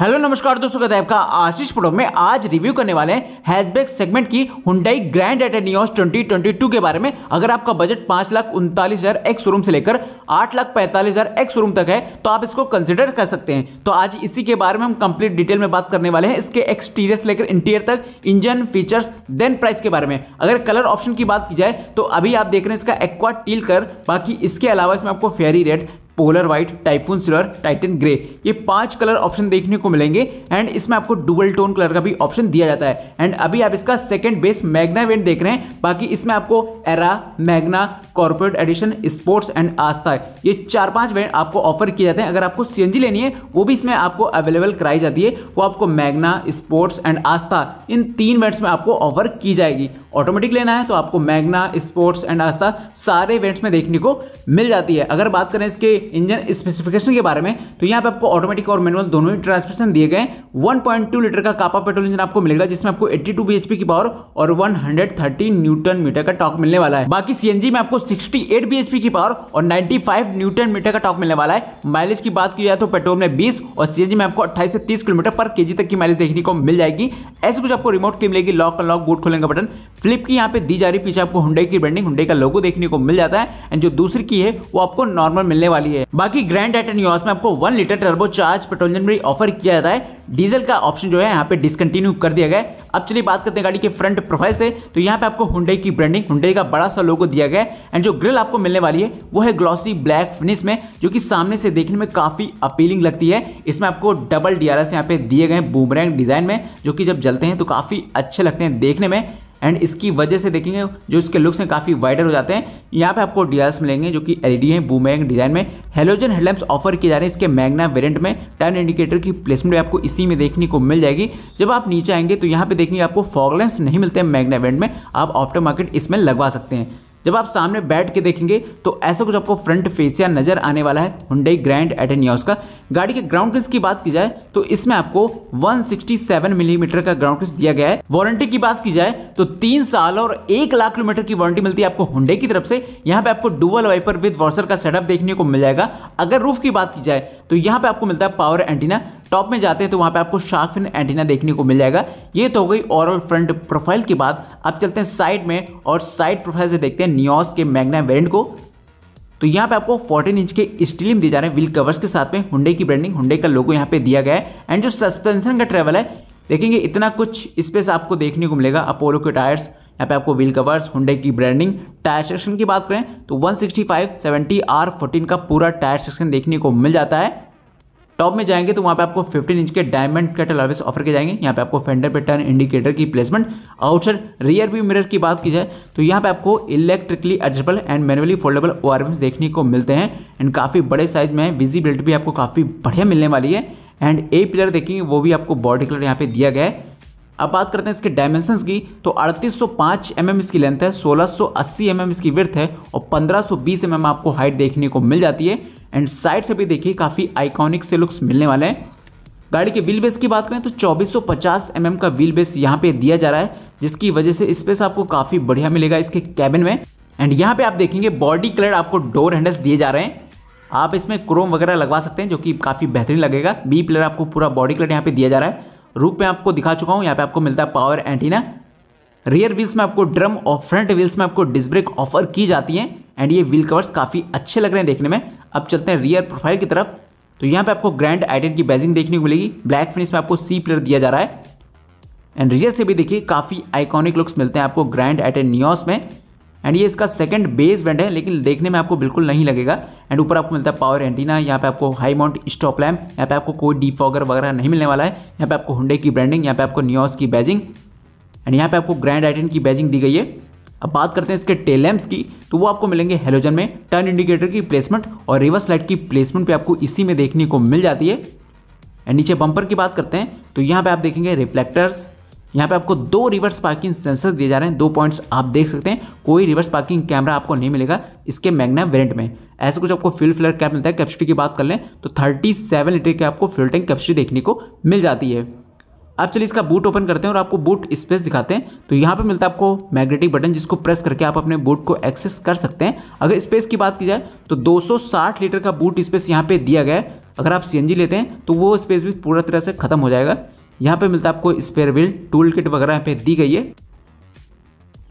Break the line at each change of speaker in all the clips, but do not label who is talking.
hello नमस्कार दोस्तों का आपका आशीष प्रो में आज रिव्यू करने वाले हैं सेगमेंट की हुंडई ग्रैंड एटेनियोस 2022 के बारे में अगर आपका बजट पाँच लाख उनतालीस हज़ार एक शोरूम से लेकर आठ लाख पैंतालीस हज़ार एक शोरूम तक है तो आप इसको कंसिडर कर सकते हैं तो आज इसी के बारे में हम कंप्लीट डिटेल में बात करने वाले हैं इसके एक्सटीरियर से लेकर इंटीरियर तक इंजन फीचर्स देन प्राइस के बारे में अगर कलर ऑप्शन की बात की जाए तो अभी आप देख रहे हैं इसका एक्वा टील कर बाकी इसके अलावा इसमें आपको fiery red polar white typhoon silver titan grey ये पांच कलर ऑप्शन देखने को मिलेंगे एंड इसमें आपको डुबल टोन कलर का भी ऑप्शन दिया जाता है एंड अभी आप इसका सेकंड बेस मैग्ना इवेंट देख रहे हैं बाकी इसमें आपको Era Magna corporate edition sports and Asta ये चार पांच इवेंट आपको ऑफर किए जाते हैं अगर आपको सी लेनी है वो भी इसमें आपको अवेलेबल कराई जाती है वो आपको मैगना स्पोर्ट्स एंड आस्था इन तीन इवेंट्स में आपको ऑफर की जाएगी ऑटोमेटिक लेना है तो आपको मैग्ना स्पोर्ट्स एंड आस्था सारे इवेंट्स में देखने को मिल जाती है अगर बात करें इसके इंजन स्पेसिफिकेशन के बारे में तो यहाँ पे आपको ऑटोमेटिक और मैनुअल दोनों ही ट्रांसमिशन दिए गए 1.2 लीटर का कापा पेट्रोल इंजन आपको मिलेगा जिसमें आपको 82 टू की पावर और 130 न्यूटन मीटर का टॉक मिलने वाला है बाकी सी में आपको सिक्सटी एट की पावर और 95 न्यूटन मीटर का टॉक मिलने वाला है माइलेज की बात की जाए तो पेट्रोल में बीस और सी में आपको अट्ठाईस से तीस किलोमीटर पर के तक की माइलेज देखने को मिल जाएगी ऐसे कुछ आपको रिमोट की मिलेगी लॉक अनलॉक बूट खोलेंगे बटन फ्लिप की यहाँ पे दी जा रही पीछे आपको हुडई की ब्रांडिंग हुडई का लोगो देखने को मिल जाता है एंड जो दूसरी की है वो आपको नॉर्मल मिलने वाली है बाकी ग्रैंड एटन यूएस में आपको one litre turbo charge petrol भी ऑफर किया जाता है डीजल का ऑप्शन जो है यहाँ पे डिसकंटिन्यू कर दिया गया अब चलिए बात करते हैं गाड़ी के फ्रंट प्रोफाइल से तो यहाँ पे आपको हुडई की ब्रांडिंग हुडई का बड़ा सा लोगो दिया गया है एंड जो ग्रिल आपको मिलने वाली है वो है ग्लॉसी ब्लैक फिनिश में जो कि सामने से देखने में काफ़ी अपीलिंग लगती है इसमें आपको डबल डी आर एस यहाँ पे दिए गए बूमरैंग डिज़ाइन में जो कि जब जलते हैं तो काफ़ी अच्छे लगते हैं देखने में एंड इसकी वजह से देखेंगे जो इसके लुक्स हैं काफ़ी वाइडर हो जाते हैं यहाँ पे आपको डीआरएस मिलेंगे जो कि एलईडी हैं बूमैंग डिजाइन में हेलोजन हेडलैम्प्स ऑफर किए जा रहे हैं इसके मैगना वेरिएंट में टर्न इंडिकेटर की प्लेसमेंट आपको इसी में देखने को मिल जाएगी जब आप नीचे आएंगे तो यहाँ पे देखेंगे आपको फॉगलैम्प्स नहीं मिलते हैं मैगना वेरिएंट में आप आफ्टर मार्केट इसमें लगवा सकते हैं जब आप सामने बैठ के देखेंगे तो ऐसा कुछ आपको फ्रंट फेसिया नजर आने वाला है हुडई ग्रैंड एटेनियोस का गाड़ी के ग्राउंड क्रिस की बात की जाए तो इसमें आपको 167 मिलीमीटर mm का ग्राउंड क्रिस दिया गया है वारंटी की बात की जाए तो तीन साल और एक लाख किलोमीटर की वारंटी मिलती है आपको हुडई की तरफ से यहाँ पे आपको डुअल वाइपर विद वॉर्सर का सेटअप देखने को मिल जाएगा अगर रूफ की बात की जाए तो यहाँ पे आपको मिलता है पावर एंटीना टॉप में जाते हैं तो वहाँ पे आपको शार्क फिन एंटीना देखने को मिल जाएगा ये तो हो गई ओवरऑल फ्रंट प्रोफाइल की बात अब चलते हैं साइड में और साइड प्रोफाइल से देखते हैं न्योस के मैग्ना वेरेंट को तो यहाँ पे आपको 14 इंच के स्टीलियम दिए जा रहे हैं व्हील कवर्स के साथ में हुडे की ब्रांडिंग हुडे का लोगो यहाँ पे दिया गया है एंड जो सस्पेंशन का ट्रेवल है देखेंगे इतना कुछ स्पेस आपको देखने को मिलेगा अपोलो के टायर्स यहाँ पे आपको व्हील कवर्स हुडे की ब्रांडिंग टायर सेक्शन की बात करें तो वन सिक्सटी आर का पूरा टायर सेक्शन देखने को मिल जाता है टॉप में जाएंगे तो वहाँ पे आपको 15 इंच के डायमंड कैटल अलावेस ऑफर किए जाएंगे यहाँ पे आपको फेंडर पेटर्न इंडिकेटर की placement outside rear view mirror की बात की जाए तो यहाँ पे आपको electrically adjustable and manually foldable ओ देखने को मिलते हैं एंड काफ़ी बड़े साइज में विजिबिलिटी भी आपको काफ़ी बढ़िया मिलने वाली है एंड ए पिलर देखेंगे वो भी आपको बॉडी कलर यहाँ पे दिया गया है अब बात करते हैं इसके डायमेंशंस की तो 3805 mm इसकी लेंथ है 1680 mm इसकी विर्थ है और 1520 mm आपको हाइट देखने को मिल जाती है एंड साइड से भी देखिए काफ़ी आइकॉनिक से लुक्स मिलने वाले हैं गाड़ी के व्हील बेस की बात करें तो 2450 mm का व्हील बेस यहाँ पे दिया जा रहा है जिसकी वजह से स्पेस आपको काफ़ी बढ़िया मिलेगा इसके कैबिन में एंड यहाँ पे आप देखेंगे बॉडी कलर आपको डोर हैंडल्स दिए जा रहे हैं आप इसमें क्रोम वगैरह लगवा सकते हैं जो कि काफ़ी बेहतरीन लगेगा बी प्लेयर आपको पूरा बॉडी कलर यहाँ पे दिया जा रहा है रूप में आपको दिखा चुका हूँ यहाँ पे आपको मिलता है पावर एंटीना रियर व्हील्स में आपको ड्रम और फ्रंट व्हील्स में आपको डिस्ब्रेक ऑफर की जाती हैं एंड ये व्हील कवर्स काफ़ी अच्छे लग रहे हैं देखने में अब चलते हैं रियर प्रोफाइल की तरफ तो यहाँ पे आपको ग्रैंड आइटन की बैजिंग देखने को मिलेगी ब्लैक फिनिश में आपको सी प्लेयर दिया जा रहा है एंड रियर से भी देखिए काफ़ी आइकॉनिक लुक्स मिलते हैं आपको ग्रैंड एटन न्योस में एंड ये इसका सेकंड बेस वेंट है लेकिन देखने में आपको बिल्कुल नहीं लगेगा एंड ऊपर आपको मिलता है पावर एंटीना यहाँ पे आपको हाई माउंट स्टॉप लैम्प यहाँ पे आपको कोई डीप फॉगर वगैरह नहीं मिलने वाला है यहाँ पे आपको हुंडे की ब्रांडिंग यहाँ पे आपको न्योस की बैजिंग एंड यहाँ पे आपको ग्रैंड आइटन की बैजिंग दी गई है अब बात करते हैं इसके टेल लैम्प्स की तो वो आपको मिलेंगे हेलोजन में टर्न इंडिकेटर की प्लेसमेंट और रिवर्स लाइट की प्लेसमेंट भी आपको इसी में देखने को मिल जाती है एंड नीचे बम्पर की बात करते हैं तो यहाँ पर आप देखेंगे रिफ्लेक्टर्स यहाँ पे आपको दो रिवर्स पार्किंग सेंसर दिए जा रहे हैं दो पॉइंट्स आप देख सकते हैं कोई रिवर्स पार्किंग कैमरा आपको नहीं मिलेगा इसके मैग्ना वेरेंट में ऐसे कुछ आपको फिल फ्लर कैप मिलता है कैपेसिटी की बात कर लें तो 37 लीटर की आपको फिल्टिंग टैंक कैपेसिटी देखने को मिल जाती है अब चलिए इसका बूट ओपन करते हैं और आपको बूट स्पेस दिखाते हैं तो यहाँ पे मिलता है आपको मैग्नेटिक बटन जिसको प्रेस करके आप अपने बूट को एक्सेस कर सकते हैं अगर स्पेस की बात की जाए तो 260 लीटर का बूट स्पेस यहाँ पे दिया गया है अगर आप सी लेते हैं तो वो स्पेस भी पूरा तरह से खत्म हो जाएगा यहाँ पर मिलता है आपको स्पेयर व्हील टूल किट वगैरह यहाँ पर दी गई है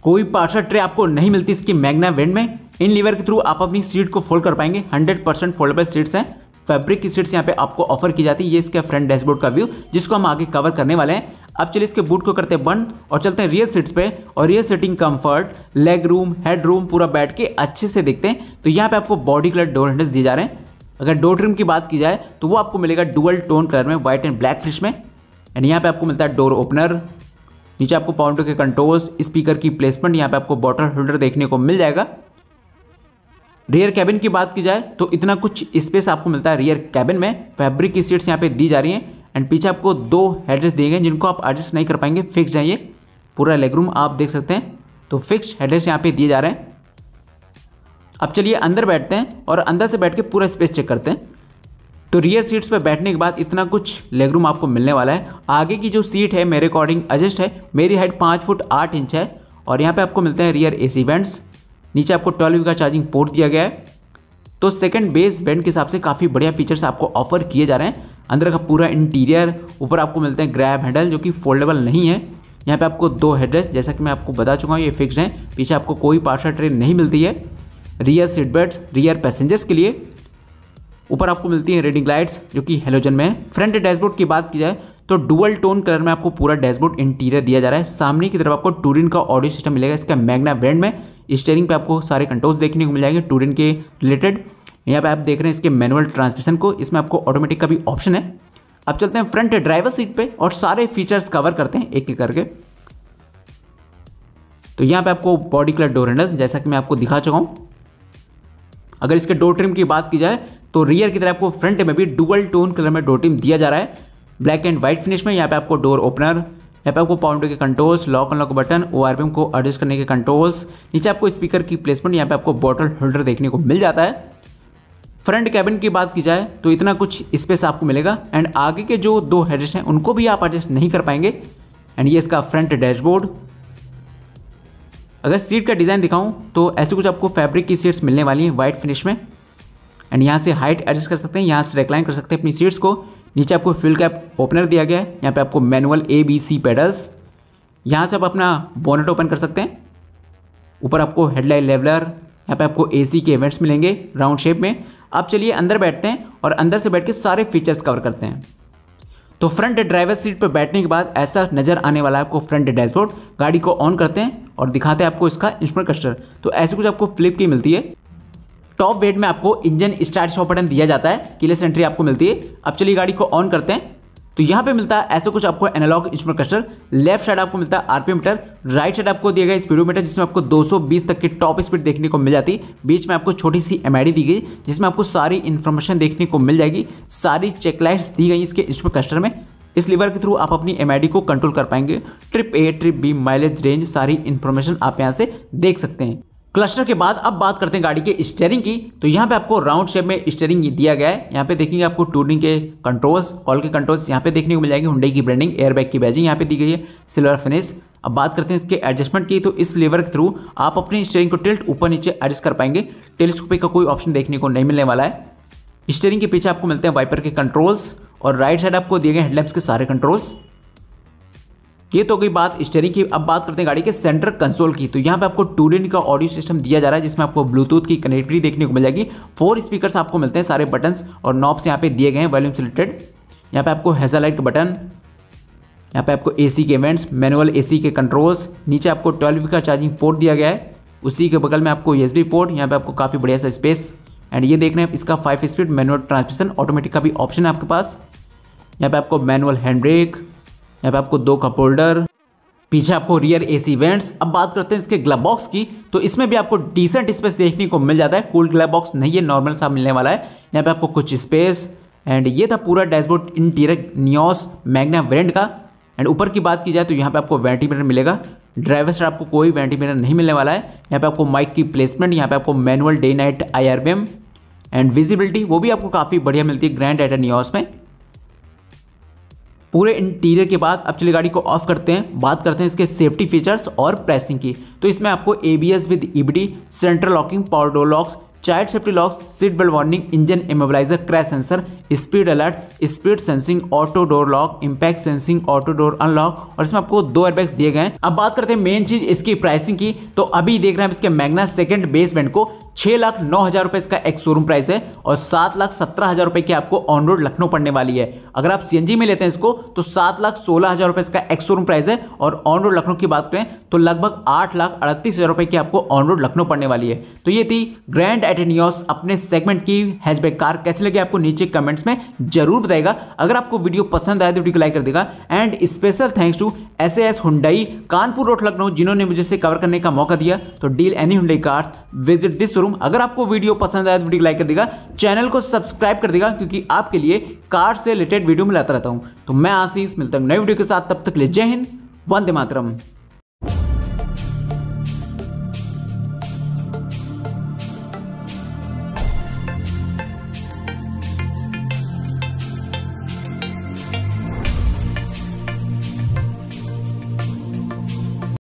कोई पार्सल ट्रे आपको नहीं मिलती इसकी मैग्ना वेंड में इन लीवर के थ्रू आप अपनी सीट को फोल्ड कर पाएंगे हंड्रेड परसेंट फोल्डेबल सीट्स हैं फैब्रिक सीट्स यहाँ पे आपको ऑफर की जाती है ये इसका फ्रंट डैशबोर्ड का व्यू जिसको हम आगे कवर करने वाले हैं अब चलिए इसके बूट को करते हैं बंद और चलते हैं रियर सीट्स पे और rear seating comfort leg room head room पूरा बैठ के अच्छे से देखते हैं तो यहाँ पे आपको बॉडी कलर डोर हैंडल्स दिए जा रहे हैं अगर डोर ट्रिम की बात की जाए तो वो आपको मिलेगा डुअल टोन कलर में व्हाइट एंड ब्लैक फिश में एंड यहाँ पर आपको मिलता है डोर ओपनर नीचे आपको पाउंडो के कंट्रोल्स स्पीकर की प्लेसमेंट यहाँ पर आपको बॉटल होल्डर देखने को मिल जाएगा रियर कैबिन की बात की जाए तो इतना कुछ स्पेस आपको मिलता है रियर कैबिन में फैब्रिक की सीट्स यहाँ पे दी जा रही हैं एंड पीछे आपको दो हेडरेस्ट दिए गए जिनको आप एडजस्ट नहीं कर पाएंगे फिक्स्ड है ये पूरा लेगरूम आप देख सकते हैं तो फिक्स्ड हेडरेस्ट यहाँ पे दिए जा रहे हैं अब चलिए अंदर बैठते हैं और अंदर से बैठ के पूरा स्पेस चेक करते हैं तो रियर सीट्स पर बैठने के बाद इतना कुछ लेग रूम आपको मिलने वाला है आगे की जो सीट है मेरे अकॉर्डिंग एडजस्ट है मेरी हाइट पाँच फुट आठ इंच है और यहाँ पर आपको मिलते हैं रियर ए सी नीचे आपको ट्वेल्व का चार्जिंग पोर्ट दिया गया है तो सेकंड बेस बैंड के हिसाब से काफ़ी बढ़िया फीचर्स आपको ऑफर किए जा रहे हैं अंदर का पूरा इंटीरियर ऊपर आपको मिलते हैं ग्रैब हैंडल जो कि फोल्डेबल नहीं है यहाँ पे आपको दो हेडरेस्ट जैसा कि मैं आपको बता चुका हूँ ये फिक्स हैं पीछे आपको कोई पार्सल ट्रेन नहीं मिलती है rear seat belt rear passengers के लिए ऊपर आपको मिलती है रेडिंग लाइट्स जो कि हेलोजन में है फ्रंट डैशबोर्ड की बात की जाए तो डुअल टोन कलर में आपको पूरा डैशबोर्ड इंटीरियर दिया जा रहा है सामने की तरफ आपको टूरिन का ऑडियो सिस्टम मिलेगा इसका मैगना ब्रांड में स्टेयरिंग पे आपको सारे कंट्रोल्स देखने को मिल जाएंगे टूडेंट के रिलेटेड यहाँ पे आप देख रहे हैं इसके मैनुअल ट्रांसमिशन को इसमें आपको ऑटोमेटिक का भी ऑप्शन है अब चलते हैं फ्रंट ड्राइवर सीट पे और सारे फीचर्स कवर करते हैं एक एक करके तो यहाँ पे आपको बॉडी कलर डोर हैंडल्स जैसा कि मैं आपको दिखा चुका हूँ अगर इसके डोर ट्रिम की बात की जाए तो रियर की तरह आपको फ्रंट में भी डुअल टोन कलर में डोर ट्रिम दिया जा रहा है ब्लैक एंड व्हाइट फिनिश में यहाँ पे आपको डोर ओपनर यहाँ पे आपको पाउंडो के कंट्रोल्स लॉक अनलॉक बटन ओ को एडजस्ट करने के कंट्रोल्स नीचे आपको स्पीकर की प्लेसमेंट यहाँ पे आपको बॉटल होल्डर देखने को मिल जाता है फ्रंट कैबिन की बात की जाए तो इतना कुछ स्पेस आपको मिलेगा एंड आगे के जो दो हेडर्स हैं उनको भी आप एडजस्ट नहीं कर पाएंगे एंड ये इसका फ्रंट डैशबोर्ड अगर सीट का डिज़ाइन दिखाऊं तो ऐसे कुछ आपको फैब्रिक की सीट्स मिलने वाली हैं वाइट फिनिश में एंड यहाँ से हाइट एडजस्ट कर सकते हैं यहाँ से रेक्लाइन कर सकते हैं अपनी सीट्स को नीचे आपको फिल कैप ओपनर दिया गया है यहाँ पे आपको manual A B C pedals यहाँ से आप अपना बोनेट ओपन कर सकते हैं ऊपर आपको हेडलाइट लेवलर यहाँ पे आपको एसी के इवेंट्स मिलेंगे राउंड शेप में अब चलिए अंदर बैठते हैं और अंदर से बैठ के सारे फीचर्स कवर करते हैं तो फ्रंट ड्राइवर सीट पर बैठने के बाद ऐसा नज़र आने वाला है आपको फ्रंट डैशबोर्ड गाड़ी को ऑन करते हैं और दिखाते हैं आपको इसका इंस्ट्रूमेंट कस्टर तो ऐसे कुछ आपको फ्लिप की मिलती है टॉप वेट में आपको इंजन स्टार्ट शॉप बटन दिया जाता है किलेस एंट्री आपको मिलती है अब चलिए गाड़ी को ऑन करते हैं तो यहाँ पे मिलता है ऐसा कुछ आपको analog instrument cluster left side आपको मिलता है आरपीएम मीटर राइट साइड आपको दिया गया स्पीडोमीटर जिसमें आपको 220 तक की टॉप स्पीड देखने को मिल जाती है बीच में आपको छोटी सी एम दी गई जिसमें आपको सारी इन्फॉर्मेशन देखने को मिल जाएगी सारी चेकलाइट्स दी गई इसके इंस्ट्रोमेंट क्लस्टर में इस लीवर के थ्रू आप अपनी एम को कंट्रोल कर पाएंगे trip A trip B mileage range सारी इन्फॉर्मेशन आप यहाँ से देख सकते हैं क्लस्टर के बाद अब बात करते हैं गाड़ी के स्टेयरिंग की तो यहाँ पे आपको राउंड शेप में स्टेयरिंग दिया गया है यहाँ पे देखेंगे आपको टूरिंग के कंट्रोल्स कॉल के कंट्रोल्स यहाँ पे देखने को मिल जाएंगे हुंडई की ब्रांडिंग एयरबैग की बैजिंग यहाँ पे दी गई है सिल्वर फिनिश अब बात करते हैं इसके एडजस्टमेंट की तो इस लेवर के थ्रू आप अपनी स्टेयरिंग को टिल्ट ऊपर नीचे एडजस्ट कर पाएंगे टेलीस्कोपी का कोई ऑप्शन देखने को नहीं मिलने वाला है स्टेयरिंग के पीछे आपको मिलते हैं वाइपर के कंट्रोल्स और राइट साइड आपको दिए गए हेडलैम्प्स के सारे कंट्रोल्स ये तो गई बात स्टेरिंग की अब बात करते हैं गाड़ी के सेंटर कंसोल की तो यहाँ पे आपको टू का ऑडियो सिस्टम दिया जा रहा है जिसमें आपको ब्लूटूथ की कनेक्टिविटी देखने को मिल जाएगी फोर स्पीकर आपको मिलते हैं सारे बटन्स और नॉब्स यहाँ पे दिए गए हैं वॉल्यूम सिलेक्टेड यहाँ पे आपको हेजालाइट का बटन यहाँ पे आपको सी के इवेंट्स मैनुअल सी के कंट्रोल्स नीचे आपको ट्वेल्व का चार्जिंग पोर्ट दिया गया है उसी के बगल में आपको यूएसबी पोर्ट यहाँ पे आपको काफ़ी बढ़िया सा स्पेस एंड ये देख रहे हैं इसका five speed manual transmission automatic का भी ऑप्शन है आपके पास यहाँ पे आपको मैनुअल हैंड ब्रेक यहाँ पे आपको दो कप होल्डर पीछे आपको रियर एसी वेंट्स अब बात करते हैं इसके ग्लब बॉक्स की तो इसमें भी आपको डिसेंट स्पेस देखने को मिल जाता है कूल ग्लब बॉक्स नहीं है नॉर्मल सा मिलने वाला है यहाँ पे आपको कुछ स्पेस एंड ये था पूरा dashboard interior Nios Magna variant का एंड ऊपर की बात की जाए तो यहाँ पे आपको वेंटिलेटर मिलेगा ड्राइवर साइड आपको कोई वेंटिलेटर नहीं मिलने वाला है यहाँ पे आपको माइक की प्लेसमेंट यहाँ पे आपको manual day night I and visibility वो भी आपको काफ़ी बढ़िया मिलती है ग्रैंड एटर नियोस में पूरे इंटीरियर के बाद अब चलिए गाड़ी को ऑफ करते हैं बात करते हैं इसके सेफ्टी फीचर्स और प्राइसिंग की तो इसमें आपको A B S with EBD central locking power door locks child safety locks seat belt warning engine immobiliser crash sensor speed alert speed sensing auto door lock impact sensing auto door unlock और इसमें आपको दो airbags दिए गए हैं अब बात करते हैं मेन चीज इसकी प्राइसिंग की तो अभी देख रहे हैं इसके मैग्ना सेकंड बेसमेंट को छः लाख नौ हज़ार रुपये इसका एक्स शोरूम प्राइस है और सात लाख सत्रह हज़ार रुपये की आपको ऑन रोड लखनऊ पड़ने वाली है अगर आप सीएनजी में लेते हैं इसको तो सात लाख सोलह हज़ार रुपये इसका एक्स शोरूम प्राइस है और ऑन रोड लखनऊ की बात करें तो लगभग आठ लाख अड़तीस हज़ार रुपये की आपको ऑन रोड लखनऊ पड़ने वाली है तो ये थी ग्रैंड एटेनियॉस अपने सेगमेंट की हैचबैक कार कैसे लगे आपको नीचे कमेंट्स में जरूर बताएगा अगर आपको वीडियो पसंद आए तो वीडियो को लाइक कर देगा and special thanks to S S Hyundai Kanpur road Lucknow जिन्होंने मुझे कवर करने का मौका दिया तो deal any Hyundai cars visit this room अगर आपको वीडियो पसंद आया तो वीडियो लाइक कर देगा चैनल को सब्सक्राइब कर देगा क्योंकि आपके लिए कार से रिलेटेड वीडियो मिलाता रहता हूँ तो मैं आशीष मिलता हूँ नए वीडियो के साथ तब तक ले जय हिंद वंदे मातरम